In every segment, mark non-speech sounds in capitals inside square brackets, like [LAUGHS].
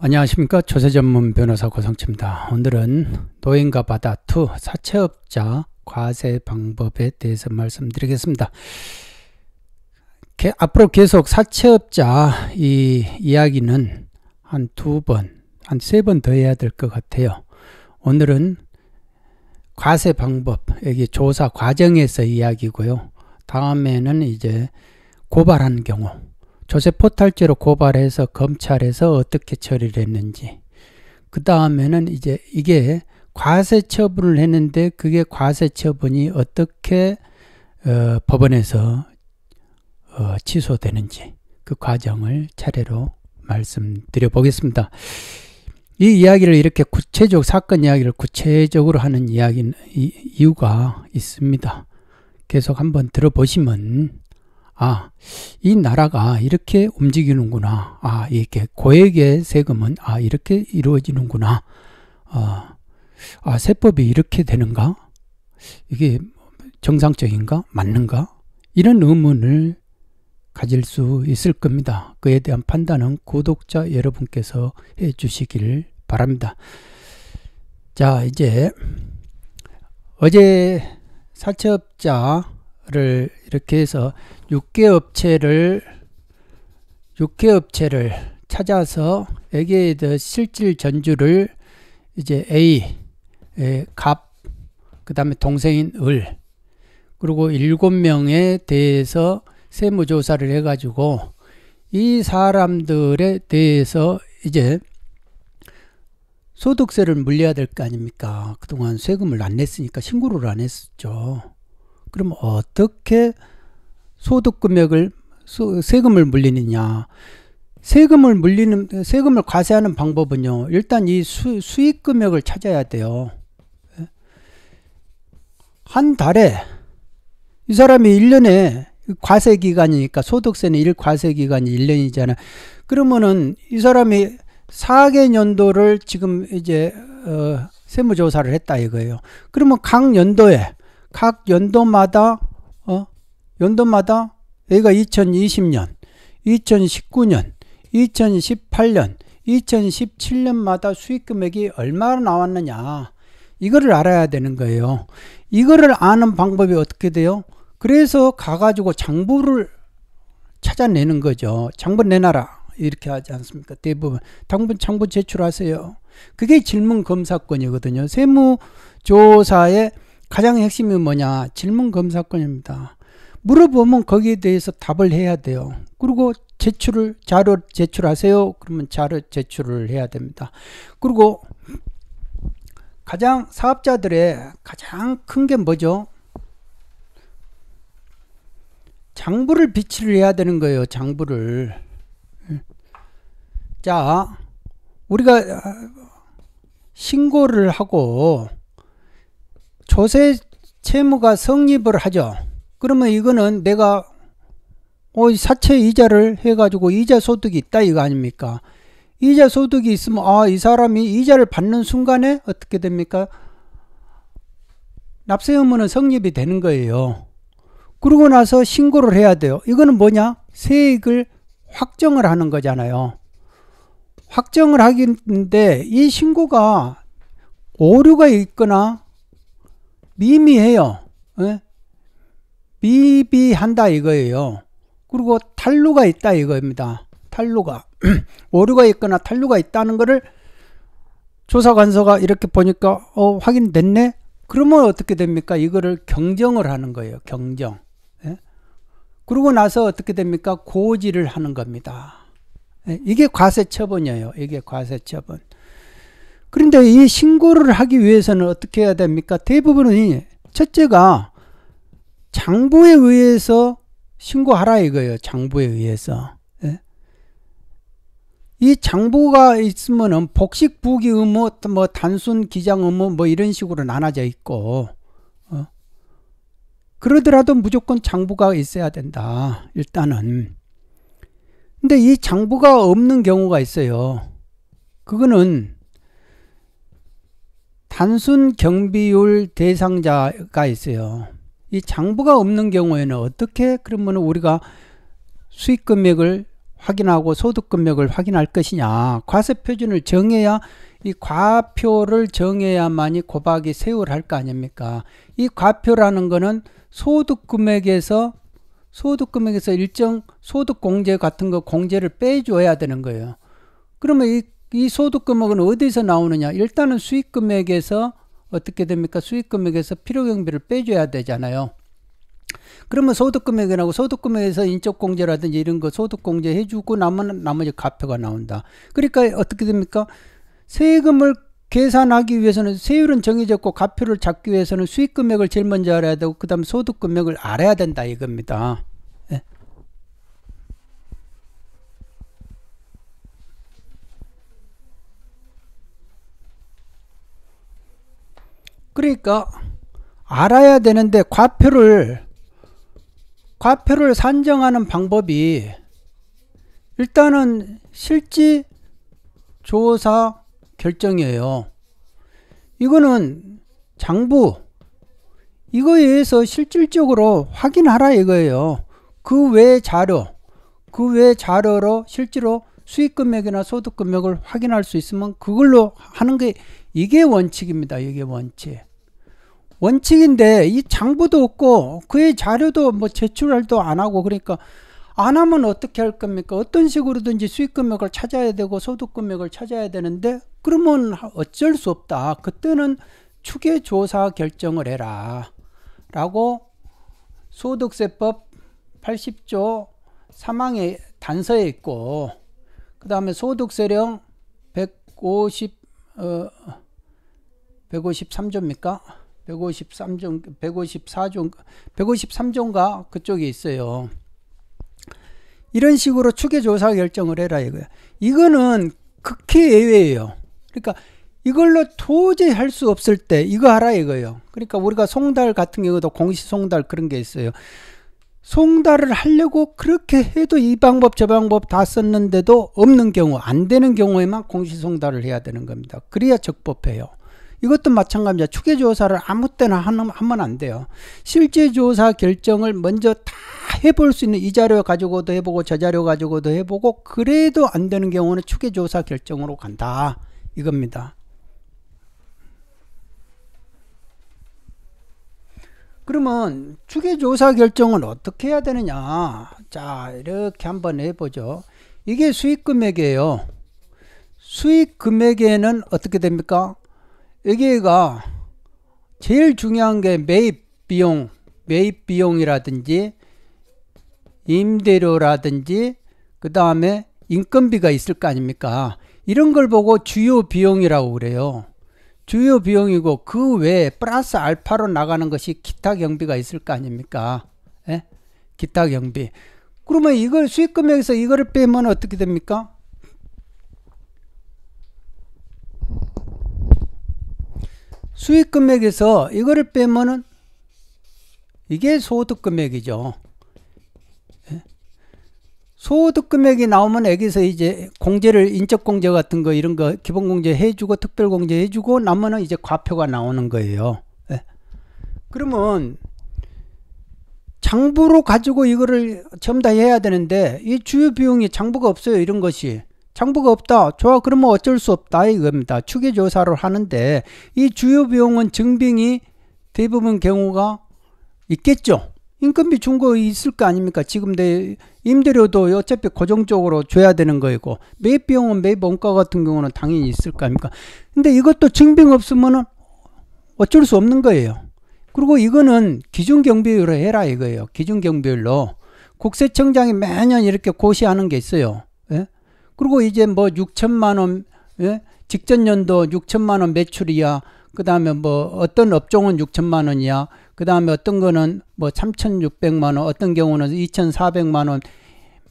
안녕하십니까 조세전문 변호사 고성치입니다. 오늘은 노인과 바다 2 사채업자 과세 방법에 대해서 말씀드리겠습니다. 게, 앞으로 계속 사채업자 이 이야기는 한 두 번, 한 세 번 더 해야 될 것 같아요. 오늘은 과세 방법, 여기 조사 과정에서 이야기고요. 다음에는 이제 고발한 경우, 조세포 탈죄로 고발해서 검찰에서 어떻게 처리를 했는지 그 다음에는 이제 이게 과세 처분을 했는데 그게 과세 처분이 어떻게 어, 법원에서 어, 취소되는지 그 과정을 차례로 말씀드려 보겠습니다. 이 이야기를 이렇게 구체적 사건 이야기를 구체적으로 하는 이야기는 이유가 있습니다. 계속 한번 들어보시면 아, 이 나라가 이렇게 움직이는구나. 아, 이렇게 고액의 세금은 아, 이렇게 이루어지는구나. 아, 아, 세법이 이렇게 되는가? 이게 정상적인가? 맞는가? 이런 의문을 가질 수 있을 겁니다. 그에 대한 판단은 구독자 여러분께서 해 주시길 바랍니다. 자, 이제 어제 사채업자 를 이렇게 해서 6개 업체를 6개 업체를 찾아서 에게이 실질 전주를 이제 A 갑 그다음에 동생인 을 그리고 일곱 명에 대해서 세무 조사를 해 가지고 이 사람들에 대해서 이제 소득세를 물려야 될 거 아닙니까? 그동안 세금을 안 냈으니까 신고를 안 했었죠. 그럼 어떻게 소득 금액을 세금을 물리느냐? 세금을 물리는 세금을 과세하는 방법은요. 일단 이 수, 수익 금액을 찾아야 돼요. 한 달에 이 사람이 1년에 과세 기간이니까 소득세는 일 과세 기간이 1년이잖아. 요 그러면은 이 사람이 4개 연도를 지금 이제 어, 세무조사를 했다 이거예요. 그러면 각 연도에 각 연도마다 어 연도마다 여기가 2020년, 2019년, 2018년, 2017년마다 수익 금액이 얼마나 나왔느냐 이거를 알아야 되는 거예요. 이거를 아는 방법이 어떻게 돼요? 그래서 가가지고 장부를 찾아내는 거죠. 장부 내놔라. 이렇게 하지 않습니까? 대부분 당분 장부 제출하세요. 그게 질문 검사권이거든요. 세무조사에 가장 핵심이 뭐냐? 질문 검사권입니다. 물어보면 거기에 대해서 답을 해야 돼요. 그리고 제출을 자료 제출하세요. 그러면 자료 제출을 해야 됩니다. 그리고 가장 사업자들의 가장 큰 게 뭐죠? 장부를 비치를 해야 되는 거예요. 장부를. 자, 우리가 신고를 하고 소세 채무가 성립을 하죠. 그러면 이거는 내가 어, 사채 이자를 해가지고 이자 소득이 있다 이거 아닙니까? 이자 소득이 있으면 아 이 사람이 이자를 받는 순간에 어떻게 됩니까? 납세 의무는 성립이 되는 거예요. 그러고 나서 신고를 해야 돼요. 이거는 뭐냐? 세액을 확정을 하는 거잖아요. 확정을 하긴데 이 신고가 오류가 있거나 미미해요. 에? 예? 미비한다 이거예요. 그리고 탈루가 있다 이거입니다. 탈루가 [CLEARS THROAT] 오류가 있거나 탈루가 있다는 것을 조사관서가 이렇게 보니까 어, 확인됐네. 그러면 어떻게 됩니까? 이거를 경정을 하는 거예요. 경정. 예? 그러고 나서 어떻게 됩니까? 고지를 하는 겁니다. 예? 이게 과세 처분이에요. 이게 과세 처분. 그런데 이 신고를 하기 위해서는 어떻게 해야 됩니까? 대부분이 첫째가 장부에 의해서 신고하라 이거예요. 장부에 의해서. 예? 이 장부가 있으면은 복식 부기 의무, 뭐 단순 기장 의무 뭐 이런 식으로 나눠져 있고 어. 그러더라도 무조건 장부가 있어야 된다. 일단은. 근데 이 장부가 없는 경우가 있어요. 그거는 단순 경비율 대상자가 있어요. 이 장부가 없는 경우에는 어떻게 그러면 우리가 수익 금액을 확인하고 소득 금액을 확인할 것이냐 과세 표준을 정해야 이 과표를 정해야만이 고박이 세율 할거 아닙니까 이 과표라는 거는 소득 금액에서 소득 금액에서 일정 소득 공제 같은 거 공제를 빼줘야 되는 거예요 그러면 이이 소득 금액은 어디서 나오느냐? 일단은 수익 금액에서 어떻게 됩니까? 수익 금액에서 필요 경비를 빼줘야 되잖아요. 그러면 소득 금액이라고 소득 금액에서 인적 공제라든지 이런 거 소득 공제 해주고 남은 나머지 가표가 나온다. 그러니까 어떻게 됩니까? 세금을 계산하기 위해서는 세율은 정해졌고 가표를 잡기 위해서는 수익 금액을 제일 먼저 알아야 되고 그다음 소득 금액을 알아야 된다 이겁니다. 그러니까 알아야 되는데 과표를 과표를 산정하는 방법이 일단은 실지 조사 결정이에요. 이거는 장부 이거에 의해서 실질적으로 확인하라 이거예요. 그 외 자료 그 외 자료로 실제로 수익 금액이나 소득 금액을 확인할 수 있으면 그걸로 하는 게 이게 원칙입니다. 이게 원칙. 원칙인데 이 장부도 없고 그의 자료도 뭐 제출도 할안 하고 그러니까 안 하면 어떻게 할 겁니까? 어떤 식으로든지 수익 금액을 찾아야 되고 소득 금액을 찾아야 되는데 그러면 어쩔 수 없다. 그때는 추계 조사 결정을 해라. 라고 소득세법 80조 3항의 단서에 있고 그 다음에 소득세령 150 어, 153조입니까? 153종, 154종, 153종가 그쪽에 있어요. 이런 식으로 추계 조사 결정을 해라 이거야. 이거는 극히 예외예요. 그러니까 이걸로 도저히 할 수 없을 때 이거 하라 이거예요. 그러니까 우리가 송달 같은 경우도 공시 송달 그런 게 있어요. 송달을 하려고 그렇게 해도 이 방법 저 방법 다 썼는데도 없는 경우 안 되는 경우에만 공시 송달을 해야 되는 겁니다. 그래야 적법해요. 이것도 마찬가지야 추계 조사를 아무 때나 하면 안 돼요. 실제 조사 결정을 먼저 다 해볼 수 있는 이 자료 가지고도 해보고 저 자료 가지고도 해보고 그래도 안 되는 경우는 추계 조사 결정으로 간다 이겁니다. 그러면 추계조사 결정은 어떻게 해야 되느냐 자 이렇게 한번 해보죠 이게 수익금액이에요 수익금액에는 어떻게 됩니까 여기가 제일 중요한 게 매입 비용, 매입 비용이라든지 임대료라든지 그 다음에 인건비가 있을 거 아닙니까? 이런 걸 보고 주요 비용이라고 그래요. 주요 비용이고 그 외에 플러스 알파로 나가는 것이 기타 경비가 있을 거 아닙니까? 예? 기타 경비. 그러면 이걸 수익 금액에서 이거를 빼면 어떻게 됩니까? 수익 금액에서 이거를 빼면은 이게 소득 금액이죠. 예? 소득 금액이 나오면 여기서 이제 공제를 인적 공제 같은 거 이런 거 기본 공제 해주고 특별 공제 해주고 나면은 이제 과표가 나오는 거예요. 예? 그러면 장부로 가지고 이거를 전부 다해야 되는데 이 주요 비용이 장부가 없어요 이런 것이 장부가 없다. 좋아, 그러면 어쩔 수 없다. 이겁니다. 추계조사를 하는데, 이 주요 비용은 증빙이 대부분 경우가 있겠죠. 인건비 준 거 있을 거 아닙니까? 지금 내 임대료도 어차피 고정적으로 줘야 되는 거이고 매입 비용은 매입 원가 같은 경우는 당연히 있을 거 아닙니까? 근데 이것도 증빙 없으면 어쩔 수 없는 거예요. 그리고 이거는 기준 경비율로 해라 이거예요. 기준 경비율로 국세청장이 매년 이렇게 고시하는 게 있어요. 그리고 이제 뭐 6천만 원 예? 직전 연도 6천만 원 매출이야. 그다음에 뭐 어떤 업종은 6천만 원이야. 그다음에 어떤 거는 뭐 3,600만 원, 어떤 경우는 2,400만 원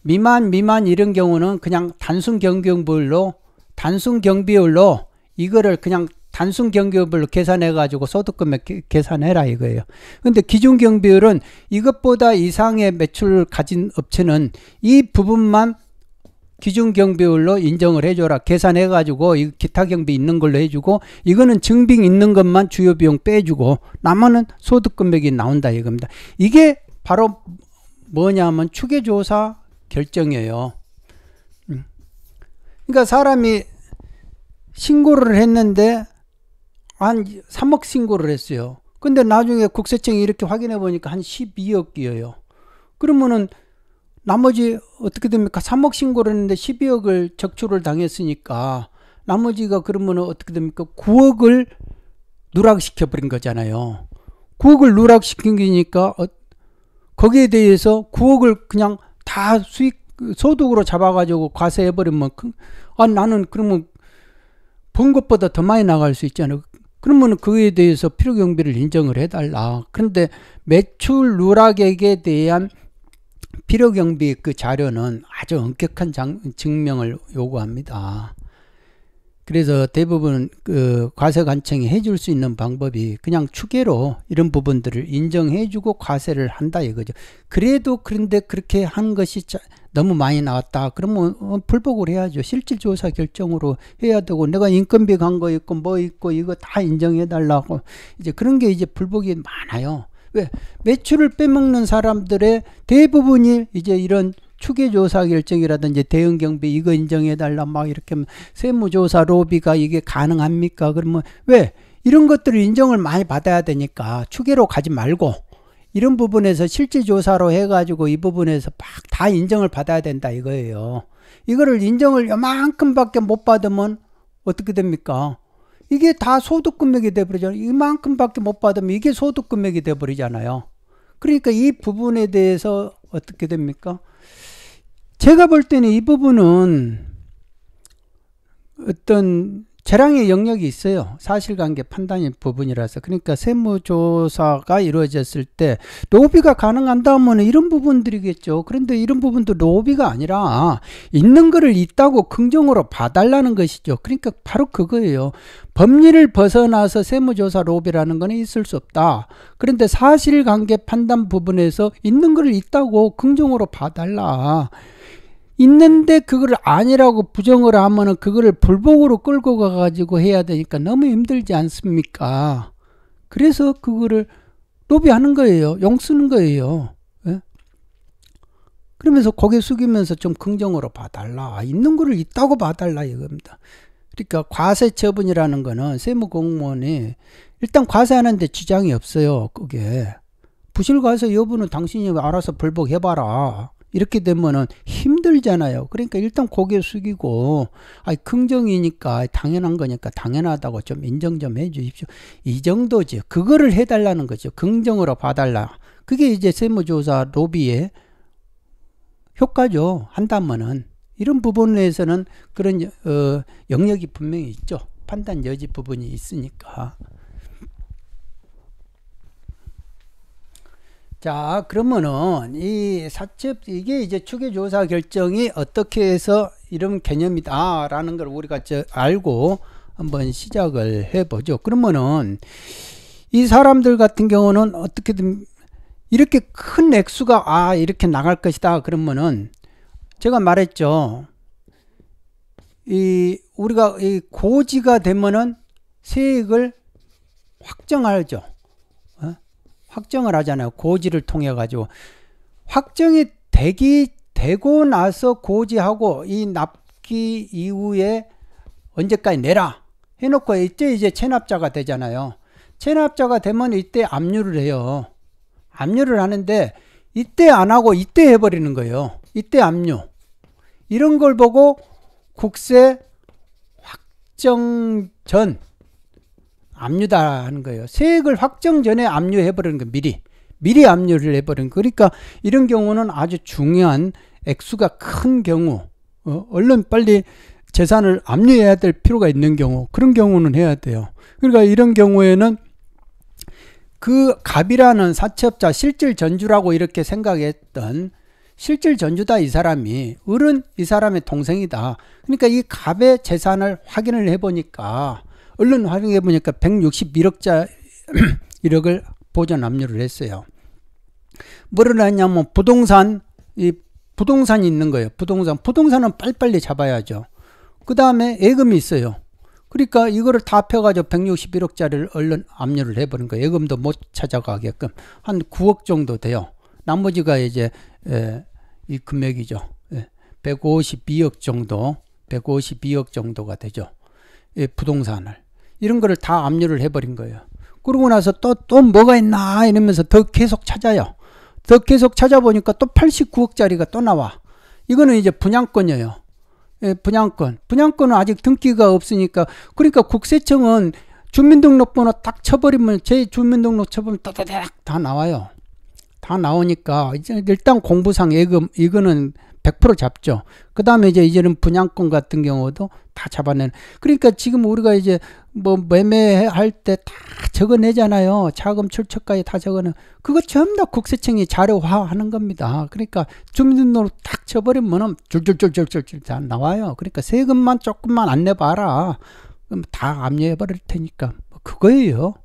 미만 미만 이런 경우는 그냥 단순 경비율로 단순 경비율로 이거를 그냥 단순 경비율로 계산해 가지고 소득 금액 계산해라 이거예요. 근데 기준 경비율은 이것보다 이상의 매출을 가진 업체는 이 부분만 기준 경비율로 인정을 해줘라. 계산해 가지고 기타 경비 있는 걸로 해주고 이거는 증빙 있는 것만 주요 비용 빼주고 나머는 소득 금액이 나온다 이겁니다. 이게 바로 뭐냐면 추계조사 결정이에요. 음. 그러니까 사람이 신고를 했는데 한 3억 신고를 했어요. 근데 나중에 국세청이 이렇게 확인해 보니까 한 12억이에요. 그러면은 나머지 어떻게 됩니까? 3억 신고를 했는데 12억을 적출을 당했으니까 나머지가 그러면 어떻게 됩니까? 9억을 누락시켜 버린 거잖아요. 9억을 누락시킨 게니까 어, 거기에 대해서 9억을 그냥 다 수익 소득으로 잡아가지고 과세해 버리면 그, 아 나는 그러면 번 것보다 더 많이 나갈 수 있잖아요. 그러면 그에 대해서 필요경비를 인정을 해달라. 그런데 매출 누락액에 대한 필요 경비 그 자료는 아주 엄격한 장, 증명을 요구합니다. 그래서 대부분 그 과세관청이 해줄 수 있는 방법이 그냥 추계로 이런 부분들을 인정해주고 과세를 한다 이거죠. 그래도 그런데 그렇게 한 것이 너무 많이 나왔다. 그러면 어, 불복을 해야죠. 실질조사 결정으로 해야 되고 내가 인건비 간 거 있고 뭐 있고 이거 다 인정해달라고 이제 그런 게 이제 불복이 많아요. 왜? 매출을 빼먹는 사람들의 대부분이 이제 이런 추계조사 결정이라든지 대응 경비 이거 인정해달라 막 이렇게 세무조사 로비가 이게 가능합니까? 그러면 왜? 이런 것들을 인정을 많이 받아야 되니까 추계로 가지 말고 이런 부분에서 실제 조사로 해가지고 이 부분에서 막 다 인정을 받아야 된다 이거예요. 이거를 인정을 요만큼밖에 못 받으면 어떻게 됩니까? 이게 다 소득 금액이 돼버리잖아요. 이만큼밖에 못 받으면 이게 소득 금액이 돼버리잖아요. 그러니까 이 부분에 대해서 어떻게 됩니까? 제가 볼 때는 이 부분은 어떤 재량의 영역이 있어요. 사실관계 판단의 부분이라서. 그러니까 세무조사가 이루어졌을 때 로비가 가능한다면 이런 부분들이겠죠. 그런데 이런 부분도 로비가 아니라 있는 거를 있다고 긍정으로 봐달라는 것이죠. 그러니까 바로 그거예요. 법리를 벗어나서 세무조사 로비라는 거는 있을 수 없다. 그런데 사실관계 판단 부분에서 있는 거를 있다고 긍정으로 봐달라. 있는데 그걸 아니라고 부정을 하면은 그거를 불복으로 끌고 가가지고 해야 되니까 너무 힘들지 않습니까? 그래서 그거를 로비하는 거예요. 용 쓰는 거예요. 예? 그러면서 고개 숙이면서 좀 긍정으로 봐달라. 아, 있는 거를 있다고 봐달라 이겁니다. 그러니까 과세 처분이라는 거는 세무 공무원이 일단 과세하는데 지장이 없어요. 그게 부실 과세 여부는 당신이 알아서 불복해봐라. 이렇게 되면은 힘들잖아요. 그러니까 일단 고개 숙이고, 아이 긍정이니까 당연한 거니까 당연하다고 좀 인정 좀 해주십시오. 이 정도죠. 그거를 해달라는 거죠. 긍정으로 봐달라. 그게 이제 세무조사 로비의 효과죠. 한다면은 이런 부분에서는 그런 어, 영역이 분명히 있죠. 판단 여지 부분이 있으니까. 자, 그러면은 이 사측 이게 이제 추계 조사 결정이 어떻게 해서 이런 개념이다라는 아, 걸 우리가 저 알고 한번 시작을 해보죠. 그러면은 이 사람들 같은 경우는 어떻게든 이렇게 큰 액수가 아 이렇게 나갈 것이다 그러면은 제가 말했죠. 이 우리가 이 고지가 되면은 세액을 확정하죠. 확정을 하잖아요. 고지를 통해 가지고 확정이 되기 되고 나서 고지하고 이 납기 이후에 언제까지 내라 해놓고 이때 이제 체납자가 되잖아요. 체납자가 되면 이때 압류를 해요. 압류를 하는데 이때 안 하고 이때 해버리는 거예요. 이때 압류. 이런 걸 보고 국세 확정 전 압류다 하는 거예요. 세액을 확정 전에 압류해버리는 거 미리. 미리 압류를 해버린 리 그러니까 이런 경우는 아주 중요한 액수가 큰 경우 어, 얼른 빨리 재산을 압류해야 될 필요가 있는 경우 그런 경우는 해야 돼요. 그러니까 이런 경우에는 그 갑이라는 사채업자 실질 전주라고 이렇게 생각했던 실질 전주다 이 사람이 을은 이 사람의 동생이다. 그러니까 이 갑의 재산을 확인을 해보니까 얼른 활용해 보니까 161억자 1억을 보전 압류를 했어요. 뭐를 하냐면 부동산 이 부동산이 있는 거예요. 부동산 부동산은 빨리빨리 잡아야죠. 그 다음에 예금이 있어요. 그러니까 이거를 다 펴가지고 161억짜리를 얼른 압류를 해버린 거예요. 예금도 못 찾아가게끔 한 9억 정도 돼요. 나머지가 이제 예, 이 금액이죠. 예, 152억 정도, 152억 정도가 되죠. 예, 부동산을. 이런 거를 다 압류를 해버린 거예요. 그러고 나서 또, 또 뭐가 있나 이러면서 더 계속 찾아요. 더 계속 찾아보니까 또 89억짜리가 또 나와. 이거는 이제 분양권이에요. 예, 분양권. 분양권은 아직 등기가 없으니까, 그러니까 국세청은 주민등록번호 딱 쳐버리면 제 주민등록 쳐보면 따다닥 다 나와요. 다 나오니까, 이제 일단 공부상 예금, 이거는 100% 잡죠. 그 다음에 이제 이제는 분양권 같은 경우도 다 잡아내는. 그러니까 지금 우리가 이제 뭐 매매할 때 다 적어내잖아요. 자금 출처까지 다 적어내. 그거 전부 다 국세청이 자료화하는 겁니다. 그러니까 주민등록으로 딱 쳐버리면은 줄줄줄줄줄줄 다 나와요. 그러니까 세금만 조금만 안 내봐라. 그럼 다 압류해버릴 테니까. 뭐 그거예요.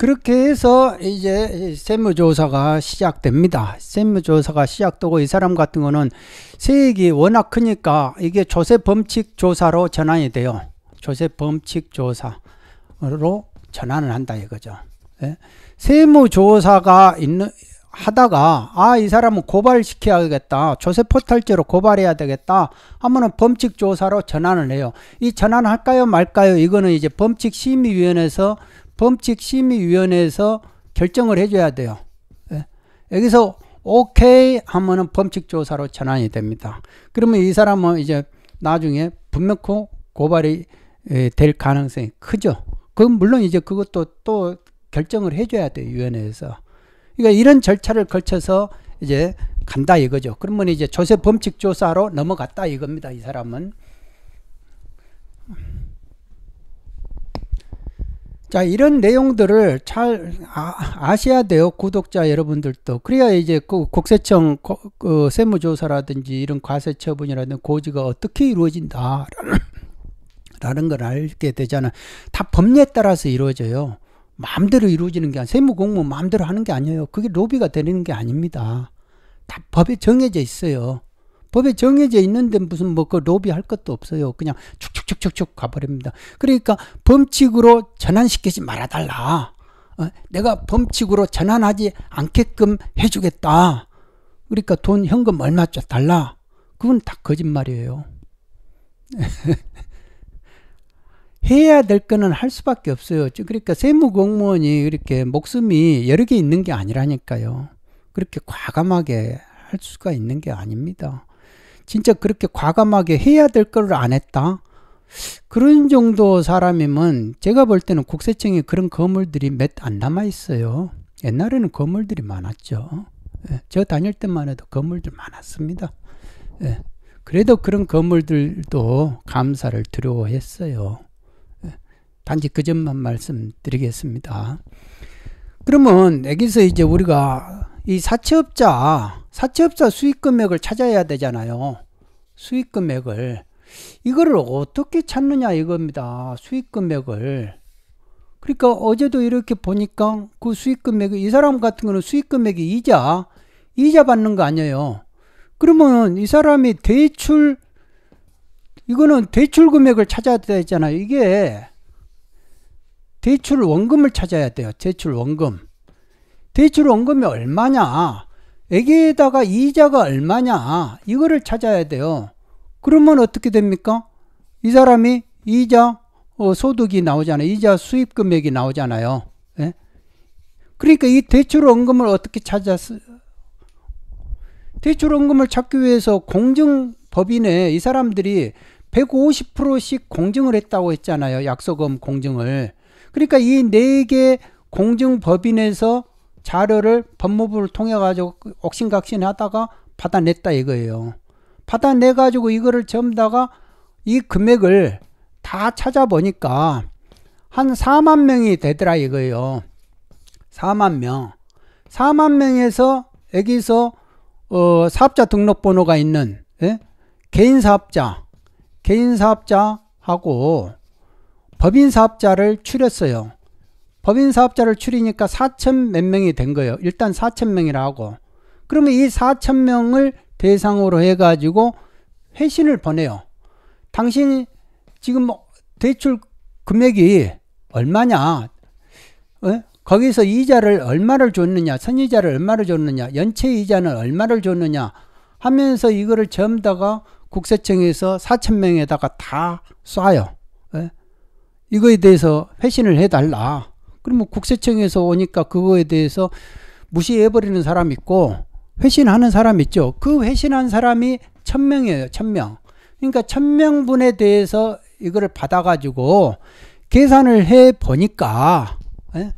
그렇게 해서 이제 세무조사가 시작됩니다. 세무조사가 시작되고 이 사람 같은 거는 세액이 워낙 크니까 이게 조세 범칙 조사로 전환이 돼요. 조세 범칙 조사로 전환을 한다 이거죠. 예? 세무조사가 있는 하다가 아 이 사람은 고발시켜야겠다 조세 포탈죄로 고발해야 되겠다 하면은 범칙 조사로 전환을 해요 이 전환할까요 말까요 이거는 이제 범칙심의위원회에서 범칙심의위원회에서 결정을 해줘야 돼요. 예. 여기서 오케이 하면은 범칙조사로 전환이 됩니다. 그러면 이 사람은 이제 나중에 분명히 고발이 될 가능성이 크죠. 그건 물론 이제 그것도 또 결정을 해줘야 돼요. 위원회에서. 그러니까 이런 절차를 걸쳐서 이제 간다 이거죠. 그러면 이제 조세 범칙 조사로 넘어갔다 이겁니다. 이 사람은. 자, 이런 내용들을 잘 아, 셔야 돼요. 구독자 여러분들도. 그래야 이제 그 국세청 그 세무조사라든지 이런 과세 처분이라든지 고지가 어떻게 이루어진다. [LAUGHS] 라는 걸 알게 되잖아. 다 법리에 따라서 이루어져요. 마음대로 이루어지는 게 아니라, 세무 공무 마음대로 하는 게 아니에요. 그게 로비가 되는 게 아닙니다. 다 법에 정해져 있어요. 법에 정해져 있는데 무슨 뭐 그 로비할 것도 없어요. 그냥 축축축축축 가버립니다. 그러니까 범칙으로 전환시키지 말아달라. 어? 내가 범칙으로 전환하지 않게끔 해주겠다. 그러니까 돈 현금 얼마 줘 달라. 그건 다 거짓말이에요. [LAUGHS] 해야 될 거는 할 수밖에 없어요. 그러니까 세무공무원이 이렇게 목숨이 여러 개 있는 게 아니라니까요. 그렇게 과감하게 할 수가 있는 게 아닙니다. 진짜 그렇게 과감하게 해야 될 걸 안 했다. 그런 정도 사람이면 제가 볼 때는 국세청에 그런 건물들이 몇 안 남아 있어요. 옛날에는 건물들이 많았죠. 예, 저 다닐 때만 해도 건물들 많았습니다. 예, 그래도 그런 건물들도 감사를 두려워했어요. 예, 단지 그 점만 말씀드리겠습니다. 그러면 여기서 이제 우리가 이 사채업자, 사채업자 수익금액을 찾아야 되잖아요. 수익금액을. 이거를 어떻게 찾느냐 이겁니다. 수익금액을. 그러니까 어제도 이렇게 보니까 그 수익금액이, 이 사람 같은 거는 수익금액이 이자, 이자 받는 거 아니에요. 그러면 이 사람이 대출, 이거는 대출 금액을 찾아야 되잖아요. 이게 대출 원금을 찾아야 돼요. 대출 원금. 대출 원금이 얼마냐? 애기에다가 이자가 얼마냐? 이거를 찾아야 돼요. 그러면 어떻게 됩니까? 이 사람이 이자 어, 소득이 나오잖아요. 이자 수입 금액이 나오잖아요. 예? 그러니까 이 대출 원금을 어떻게 찾았어? 대출 원금을 찾기 위해서 공증법인에 이 사람들이 150%씩 공증을 했다고 했잖아요. 약속금 공증을. 그러니까 이 네 개 공증법인에서 자료를 법무부를 통해 가지고 옥신각신 하다가 받아냈다 이거예요. 받아내 가지고 이거를 전부 다가 이 금액을 다 찾아보니까 한 4만 명이 되더라 이거예요. 4만 명. 4만 명에서 여기서 어, 사업자 등록번호가 있는 예? 개인 사업자, 개인 사업자하고 법인 사업자를 추렸어요. 법인 사업자를 추리니까 4천 몇 명이 된 거예요. 일단 4천 명이라고. 그러면 이 4천 명을 대상으로 해가지고 회신을 보내요. 당신 지금 뭐 대출 금액이 얼마냐? 어? 거기서 이자를 얼마를 줬느냐? 선이자를 얼마를 줬느냐? 연체 이자는 얼마를 줬느냐? 하면서 이거를 전다가 부 국세청에서 4천 명에다가 다 쏴요. 어? 이거에 대해서 회신을 해달라. 그러면 뭐 국세청에서 오니까 그거에 대해서 무시해버리는 사람 있고 회신하는 사람 있죠. 그 회신한 사람이 천명이에요. 천명. 1000명. 그러니까 천명분에 대해서 이거를 받아가지고 계산을 해 보니까 예?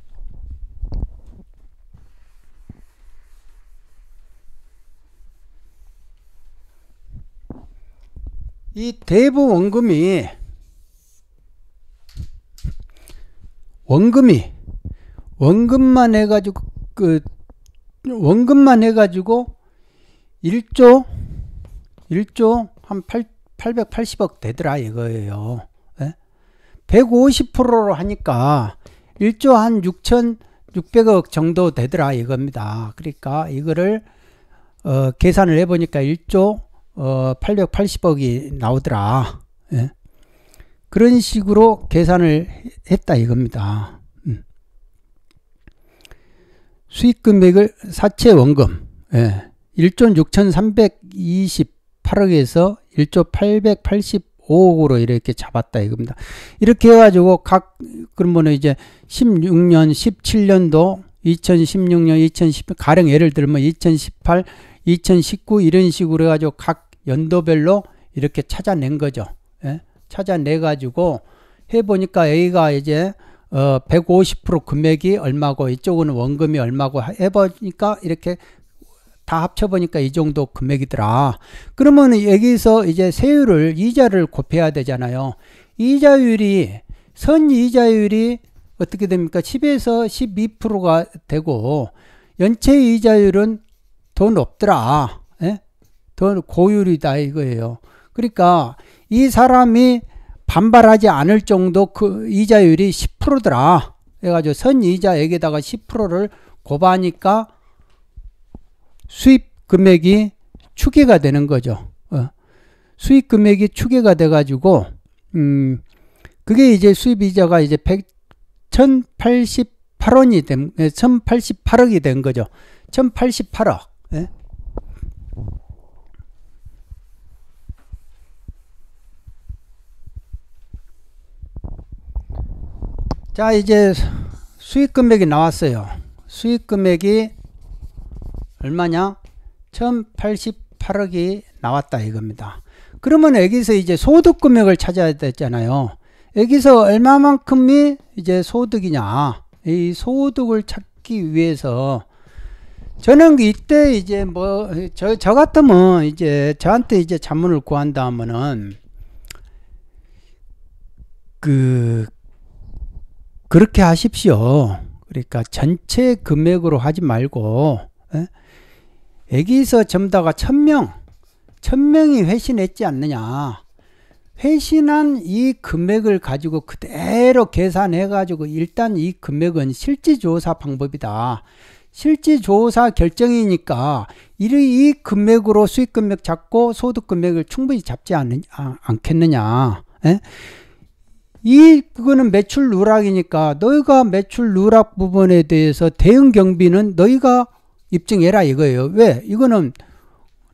이 대부 원금이 원금이 원금만 해가지고 그 원금만 해가지고 1조 1조 한 8, 880억 되더라 이거예요. 예? 150%로 하니까 1조 한 6,600억 정도 되더라 이겁니다. 그러니까 이거를 어, 계산을 해보니까 1조 어, 880억이 나오더라. 예? 그런 식으로 계산을 했다 이겁니다. 음. 수익 금액을 사채 원금 1조 6,328억에서 1조 885억으로 이렇게 잡았다 이겁니다. 이렇게 해가지고 각 그러면 이제 16년, 17년도 2016년, 2010 가령 예를 들면 2018, 2019 이런 식으로 해가지고 각 연도별로 이렇게 찾아낸 거죠. 찾아내 가지고 해보니까 A가 이제 어150% 금액이 얼마고 이쪽은 원금이 얼마고 해보니까 이렇게 다 합쳐보니까 이 정도 금액이더라. 그러면 여기서 이제 세율을 이자를 곱해야 되잖아요. 이자율이 선이자율이 어떻게 됩니까? 10에서 12%가 되고 연체 이자율은 더 높더라. 예? 더 고율이다 이거예요. 그러니까 이 사람이 반발하지 않을 정도 그 이자율이 10%더라. 그래가지고 선이자액에다가 10%를 곱하니까 수입 금액이 추계가 되는 거죠. 어. 수입 금액이 추계가 돼가지고 음 그게 이제 수입 이자가 이제 100, 1,088원이 된 1,088억이 된 거죠. 1,088억. 자 이제 수익 금액이 나왔어요 수익 금액이 얼마냐 1088억이 나왔다 이겁니다 그러면 여기서 이제 소득 금액을 찾아야 되잖아요 여기서 얼마만큼이 이제 소득이냐 이 소득을 찾기 위해서 저는 이때 이제 뭐저저 같으면 이제 저한테 이제 자문을 구한다 하면은 그 그렇게 하십시오. 그러니까 전체 금액으로 하지 말고 에? 예? 애기서 점다가 천명 천명이 회신했지 않느냐 회신한 이 금액을 가지고 그대로 계산해 가지고 일단 이 금액은 실지조사 방법이다 실지조사 결정이니까 이, 이 금액으로 수익금액 잡고 소득금액을 충분히 잡지 않, 아, 겠느냐 예? 이 그거는 매출 누락이니까 너희가 매출 누락 부분에 대해서 대응 경비는 너희가 입증해라 이거예요. 왜? 이거는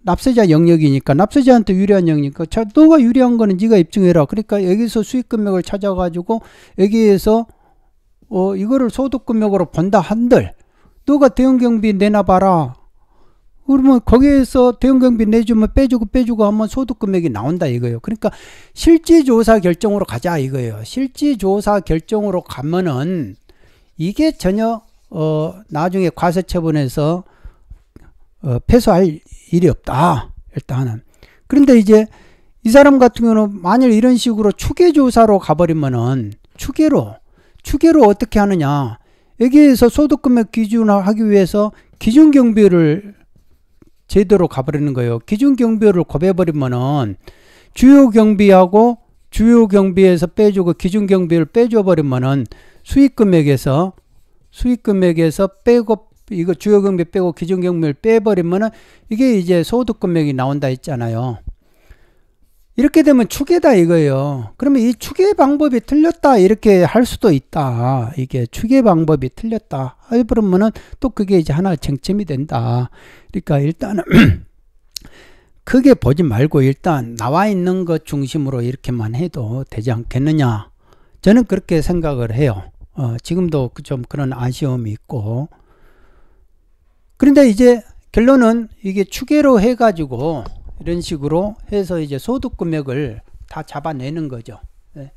납세자 영역이니까 납세자한테 유리한 영역이니까 자, 너가 유리한 거는 네가 입증해라. 그러니까 여기서 수익 금액을 찾아 가지고 여기에서 어 이거를 소득 금액으로 본다 한들 너가 대응 경비 내놔 봐라. 그러면 거기에서 대형경비 내주면 빼주고 빼주고 하면 소득금액이 나온다 이거예요. 그러니까 실지조사 결정으로 가자 이거예요. 실지조사 결정으로 가면은 이게 전혀 어 나중에 과세처분해서 어 패소할 일이 없다 일단은. 그런데 이제 이 사람 같은 경우는 만일 이런 식으로 추계조사로 가버리면은 추계로 추계로 어떻게 하느냐 여기에서 소득금액 기준화하기 위해서 기준경비를 제대로 가버리는 거예요. 기준 경비율을 곱해버리면은 주요 경비하고 주요 경비에서 빼주고 기준 경비를 빼줘 버리면은 수익 금액에서 수익 금액에서 빼고 이거 주요 경비 빼고 기준 경비를 빼버리면은 이게 이제 소득 금액이 나온다 했잖아요. 이렇게 되면 추계다 이거예요. 그러면 이 추계 방법이 틀렸다 이렇게 할 수도 있다. 이게 추계 방법이 틀렸다. 그러면은 또 그게 이제 하나 쟁점이 된다. 그러니까 일단은 [CLEARS THROAT] 크게 보지 말고 일단 나와 있는 것 중심으로 이렇게만 해도 되지 않겠느냐. 저는 그렇게 생각을 해요. 어, 지금도 그 좀 그런 아쉬움이 있고. 그런데 이제 결론은 이게 추계로 해가지고 이런 식으로 해서 이제 소득 금액을 다 잡아내는 거죠. 예.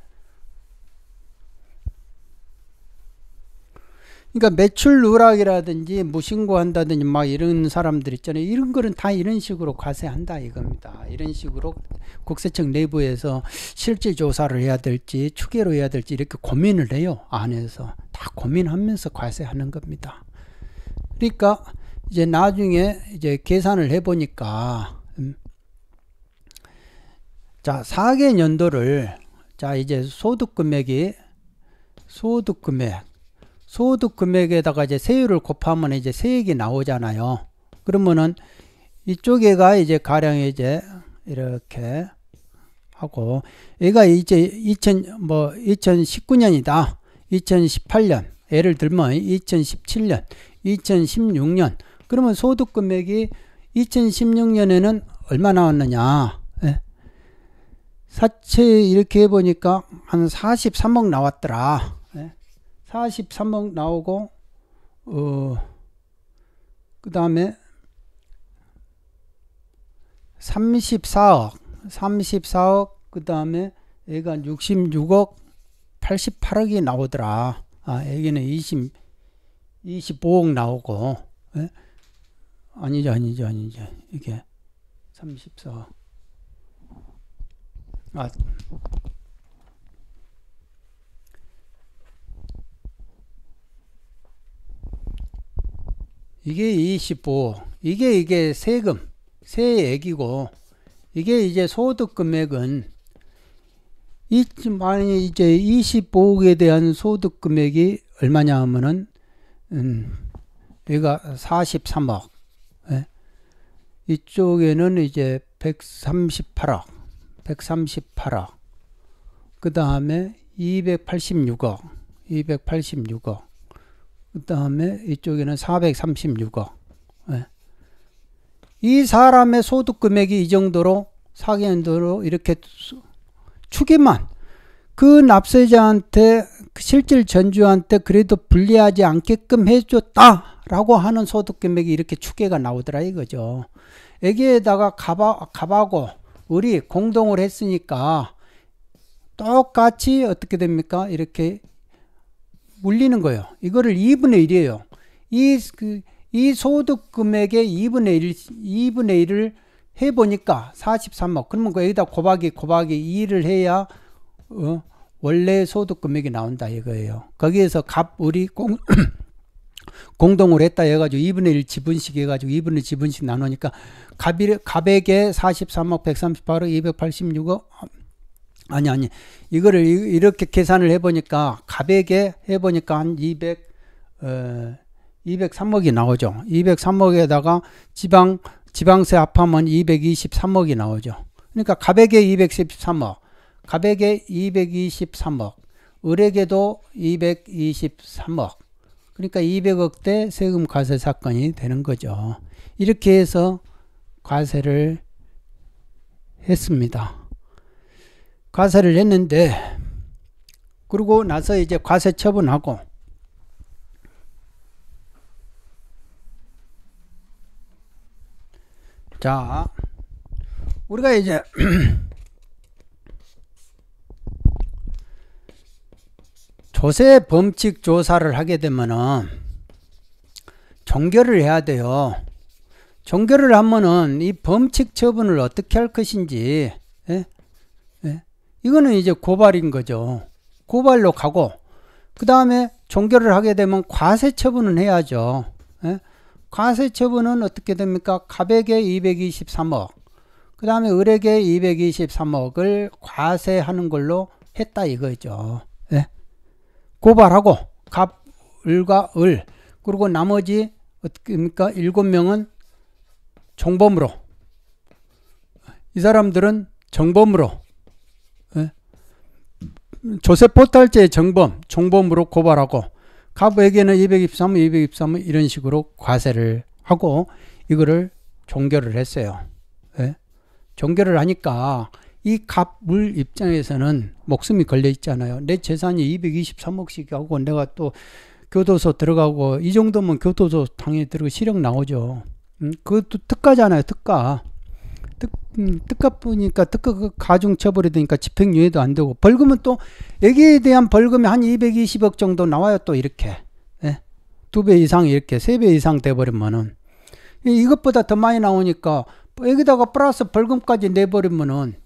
그러니까 매출 누락이라든지 무신고한다든지 막 이런 사람들 있잖아요. 이런 거는 다 이런 식으로 과세한다 이겁니다. 이런 식으로 국세청 내부에서 실질 조사를 해야 될지 추계로 해야 될지 이렇게 고민을 해요. 안에서 다 고민하면서 과세하는 겁니다. 그러니까 이제 나중에 이제 계산을 해보니까 자, 4개 연도를 자, 이제 소득 금액이 소득 금액 소득 금액에다가 이제 세율을 곱하면 이제 세액이 나오잖아요. 그러면은 이쪽에가 이제 가령 이제 이렇게 하고 얘가 이제 2000 뭐 2019년이다. 2018년 예를 들면 2017년, 2016년 그러면 소득 금액이 2016년에는 얼마 나왔느냐? 사채 이렇게 해보니까 한 43억 나왔더라. 43억 예. 나오고, 어, 그 다음에 34억, 34억, 그 다음에 얘가 66억, 88억이 나오더라. 아, 여기는 20, 25억 나오고, 예? 아니죠, 아니죠, 아니죠. 이게 34억. 아, 이게 25, 이게 이게 세금, 세액이고 이게 이제 소득 금액은 이 만약 이제 25억에 대한 소득 금액이 얼마냐 하면은 음, 여기가 43억. 예? 이쪽에는 이제 138억. 138억. 그 다음에 286억. 286억. 그 다음에 이쪽에는 436억. 네. 예. 이 사람의 소득 금액이 이 정도로 사기년도로 이렇게 추이만그 납세자한테 그 실질 전주한테 그래도 불리하지 않게끔 해줬다라고 하는 소득 금액이 이렇게 추계가 나오더라 이거죠. 여기에다가 갑하, 갑하고 우리 공동을 했으니까 똑같이 어떻게 됩니까? 이렇게 물리는 거예요. 이거를 2분의 1이에요. 이, 그, 이 소득 금액의 2분의 1, 2분의 1을 해보니까 43억. 그러면 그 여기다 곱하기 곱하기 2를 해야, 어, 원래 소득 금액이 나온다 이거예요. 거기에서 갑, 우리 공, [CLEARS THROAT] 공동으로 했다 해가지고 2분의 1 지분씩 해가지고 2분의 1 지분씩 나누니까 갑이, 갑에게 43억 138억 286억 아니 아니 이거를 이렇게 이 계산을 해보니까 갑에게 해보니까 한 200, 어, 203억이 나오죠. 203억에다가 지방 지방세 합하면 223억이 나오죠. 그러니까 갑에게 213억, 갑에게 223억, 을에게도 223억, 그러니까 200억대 세금 과세 사건이 되는 거죠. 이렇게 해서 과세를 했습니다. 과세를 했는데 그리고 나서 이제 과세 처분하고 자 우리가 이제 [CLEARS THROAT] 조세 범칙 조사를 하게 되면은 종결을 해야 돼요. 종결을 하면은 이 범칙 처분을 어떻게 할 것인지, 예? 예? 이거는 이제 고발인 거죠. 고발로 가고, 그 다음에 종결을 하게 되면 과세 처분은 해야죠. 예? 과세 처분은 어떻게 됩니까? 가백에 223억, 그 다음에 을에게 223억을 과세하는 걸로 했다 이거죠. 고발하고 갑, 을과 을 그리고 나머지 그러니까 일곱 명은 종범으로 이 사람들은 정범으로 예? 조세 포탈제의 정범, 종범으로 고발하고 갑에게는 223, 223 이런 식으로 과세를 하고 이거를 종결을 했어요. 예? 종결을 하니까 이 갑물 입장에서는 목숨이 걸려 있잖아요. 내 재산이 223억씩 하고 내가 또 교도소 들어가고 이 정도면 교도소 당연히 들어가 실형 나오죠. 음, 그것도 특가잖아요. 특가. 특, 음, 특가뿐이니까 특가 그 가중처벌이 되니까 집행유예도 안 되고 벌금은 또 여기에 대한 벌금이 한 220억 정도 나와요. 또 이렇게. 예? 두 배 이상 이렇게 세 배 이상 돼버리면은 이것보다 더 많이 나오니까 여기다가 플러스 벌금까지 내버리면은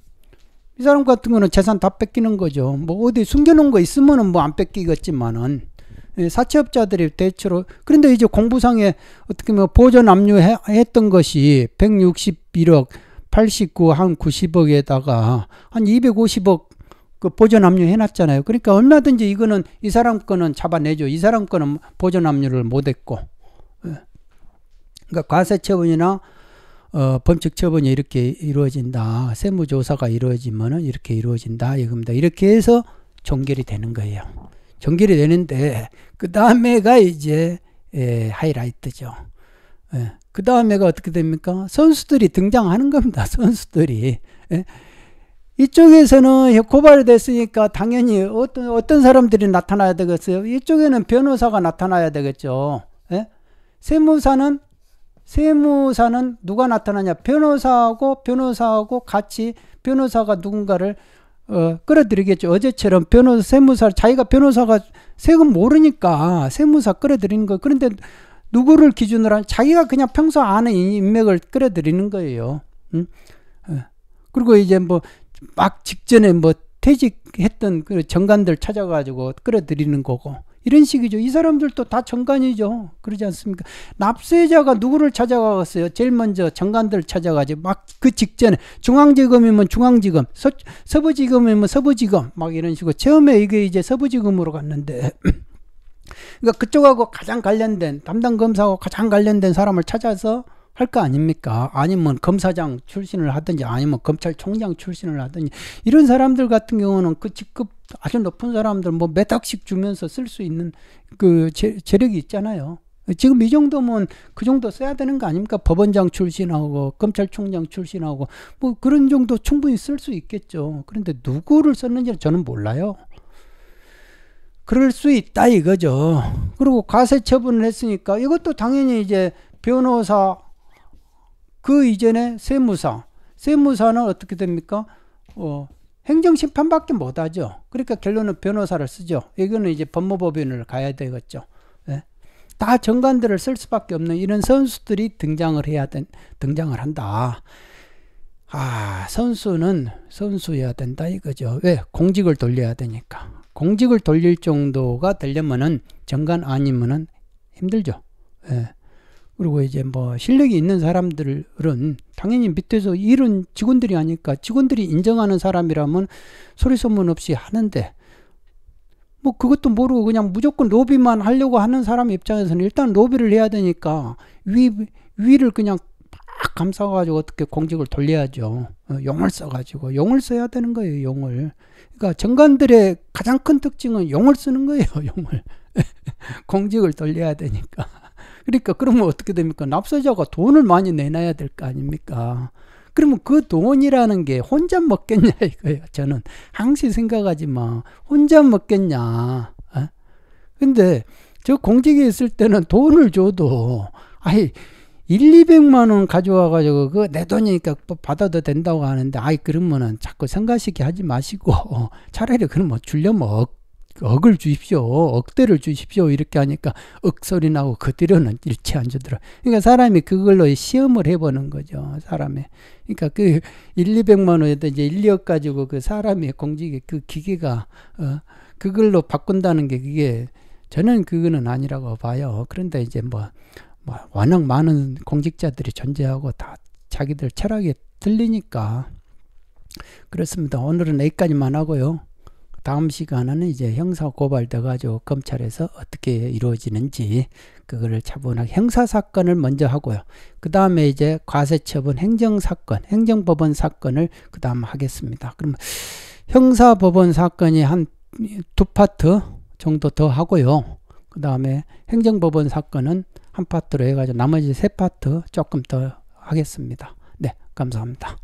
이 사람 같은 거는 재산 다 뺏기는 거죠. 뭐 어디 숨겨놓은 거 있으면은 뭐 안 뺏기겠지만은 예, 사채업자들이 대체로 그런데 이제 공부상에 어떻게 보면 보전 압류했던 것이 161억 89 한 90억에다가 한 250억 그 보전 압류 해놨잖아요. 그러니까 얼마든지 이거는 이 사람 거는 잡아내죠. 이 사람 거는 보전 압류를 못했고 예. 그러니까 과세처분이나 어, 범칙 처분이 이렇게 이루어진다. 세무조사가 이루어지면은 이렇게 이루어진다. 이겁니다. 이렇게 해서 종결이 되는 거예요. 종결이 되는데 그 다음에가 이제 예, 하이라이트죠. 예, 그 다음에가 어떻게 됩니까? 선수들이 등장하는 겁니다. [LAUGHS] 선수들이. 예. 이쪽에서는 고발됐으니까 당연히 어떤, 어떤 사람들이 나타나야 되겠어요? 이쪽에는 변호사가 나타나야 되겠죠. 예? 세무사는 세무사는 누가 나타나냐? 변호사하고 변호사하고 같이 변호사가 누군가를 어, 끌어들이겠죠. 어제처럼 변호사, 세무사, 자기가 변호사가 세금 모르니까 세무사 끌어들이는 거. 그런데 누구를 기준으로 한, 자기가 그냥 평소 아는 인맥을 끌어들이는 거예요. 응? 어. 그리고 이제 뭐 막 직전에 뭐 퇴직했던 그 정관들 찾아가지고 끌어들이는 거고. 이런 식이죠. 이 사람들도 다 정관이죠. 그러지 않습니까? 납세자가 누구를 찾아가겠어요? 제일 먼저 정관들 찾아가지. 막그 직전에 중앙지검이면 중앙지검, 서, 서부지검이면 서부지검 막 이런 식으로 처음에 이게 이제 서부지검으로 갔는데 [CLEARS THROAT] 그러니까 그쪽하고 가장 관련된 담당 검사하고 가장 관련된 사람을 찾아서 할거 아닙니까? 아니면 검사장 출신을 하든지 아니면 검찰총장 출신을 하든지 이런 사람들 같은 경우는 그 직급 아주 높은 사람들 뭐몇 억씩 주면서 쓸 수 있는 그 재, 재력이 있잖아요. 지금 이 정도면 그 정도 써야 되는 거 아닙니까? 법원장 출신하고 검찰총장 출신하고 뭐 그런 정도 충분히 쓸 수 있겠죠. 그런데 누구를 썼는지는 저는 몰라요. 그럴 수 있다 이거죠. 그리고 과세 처분을 했으니까 이것도 당연히 이제 변호사 그 이전에 세무사, 세무사는 어떻게 됩니까? 어, 행정심판밖에 못하죠. 그러니까 결론은 변호사를 쓰죠. 이거는 이제 법무법인을 가야 되겠죠. 네. 다 정관들을 쓸 수밖에 없는 이런 선수들이 등장을 해야 된, 등장을 한다. 아, 선수는 선수여야 된다 이거죠. 왜? 공직을 돌려야 되니까. 공직을 돌릴 정도가 되려면은 정관 아니면은 힘들죠. 예. 그리고 이제 뭐 실력이 있는 사람들은 당연히 밑에서 일은 직원들이 하니까 직원들이 인정하는 사람이라면 소리 소문 없이 하는데 뭐 그것도 모르고 그냥 무조건 로비만 하려고 하는 사람 입장에서는 일단 로비를 해야 되니까 위 위를 그냥 막 감싸가지고 어떻게 공직을 돌려야죠. 어, 용을 써가지고 용을 써야 되는 거예요. 용을. 그러니까 정관들의 가장 큰 특징은 용을 쓰는 거예요. [LAUGHS] 용을 공직을 돌려야 되니까. 그러니까 그러면 어떻게 됩니까? 납세자가 돈을 많이 내놔야 될 거 아닙니까? 그러면 그 돈이라는 게 혼자 먹겠냐 [LAUGHS] 이거예요. 저는 항시 생각하지 마. 혼자 먹겠냐. 에? 어? 근데 저 공직에 있을 때는 돈을 줘도 아이 1, 200만 원 가져와가지고 그거내 돈이니까 그 받아도 된다고 하는데 아이 그러면은 자꾸 성가시게 하지 마시고 [LAUGHS] 차라리 그러면 뭐 줄려 먹. 억을 주십시오. 억대를 주십시오. 이렇게 하니까 억소리 나고 그뒤로는 일체 안 주더라. 그러니까 사람이 그걸로 시험을 해보는 거죠. 사람의. 그러니까 그 1, 200만 원에다 이제 1, 2억 가지고 그 사람의 공직에그 기계가, 어, 그걸로 바꾼다는 게 그게 저는 그거는 아니라고 봐요. 그런데 이제 뭐, 뭐 워낙 많은 공직자들이 존재하고 다 자기들 철학에 들리니까 그렇습니다. 오늘은 여기까지만 하고요. 다음 시간에는 이제 형사 고발돼 가지고 검찰에서 어떻게 이루어지는지 그거를 차분하게 형사 사건을 먼저 하고요. 그 다음에 이제 과세처분 행정 사건, 행정법원 사건을 그 다음 하겠습니다. 그럼 형사법원 사건이 한 두 파트 정도 더 하고요. 그 다음에 행정법원 사건은 한 파트로 해가지고 나머지 세 파트 조금 더 하겠습니다. 네, 감사합니다.